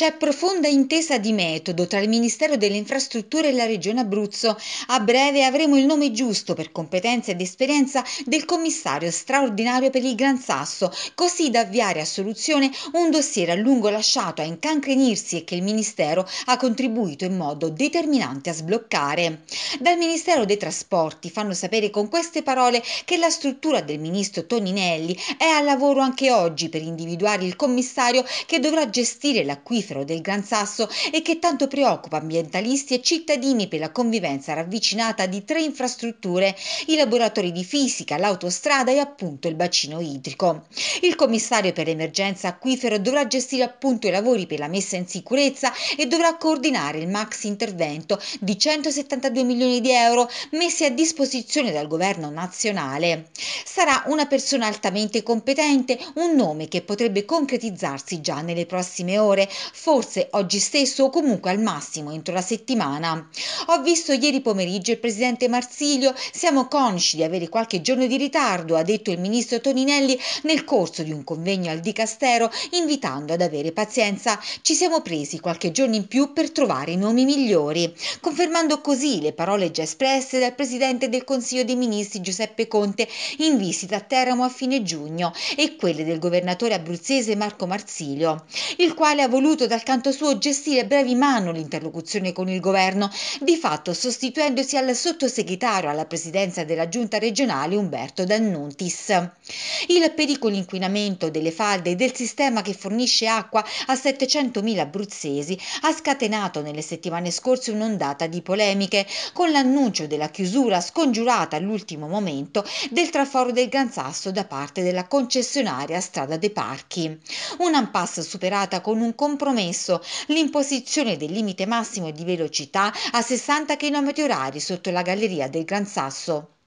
C'è profonda intesa di metodo tra il Ministero delle Infrastrutture e la Regione Abruzzo. A breve avremo il nome giusto per competenza ed esperienza del commissario straordinario per il Gran Sasso, così da avviare a soluzione un dossier a lungo lasciato a incancrenirsi e che il Ministero ha contribuito in modo determinante a sbloccare. Dal Ministero dei Trasporti fanno sapere con queste parole che la struttura del ministro Toninelli è al lavoro anche oggi per individuare il commissario che dovrà gestire l'acquisto conifero del Gran Sasso e che tanto preoccupa ambientalisti e cittadini per la convivenza ravvicinata di tre infrastrutture, i laboratori di fisica, l'autostrada e appunto il bacino idrico. Il commissario per l'emergenza acquifero dovrà gestire appunto i lavori per la messa in sicurezza e dovrà coordinare il max intervento di 172 milioni di euro messi a disposizione dal governo nazionale. Sarà una persona altamente competente, un nome che potrebbe concretizzarsi già nelle prossime ore, forse oggi stesso o comunque al massimo entro la settimana. Ho visto ieri pomeriggio il presidente Marsilio, siamo consci di avere qualche giorno di ritardo, ha detto il ministro Toninelli nel corso di un convegno al Dicastero, invitando ad avere pazienza. Ci siamo presi qualche giorno in più per trovare i nomi migliori, confermando così le parole già espresse dal presidente del Consiglio dei Ministri Giuseppe Conte in visita a Teramo a fine giugno e quelle del governatore abruzzese Marco Marsilio, il quale ha voluto dal canto suo gestire a brevi mano l'interlocuzione con il governo, di fatto sostituendosi al sottosegretario alla presidenza della giunta regionale Umberto D'Annuntis. Il pericolo inquinamento delle falde e del sistema che fornisce acqua a 700.000 abruzzesi ha scatenato nelle settimane scorse un'ondata di polemiche con l'annuncio della chiusura scongiurata all'ultimo momento del traforo del Gran Sasso da parte della concessionaria Strada dei Parchi. Un'ampasse superata con un compromesso promesso l'imposizione del limite massimo di velocità a 60 km h sotto la galleria del Gran Sasso.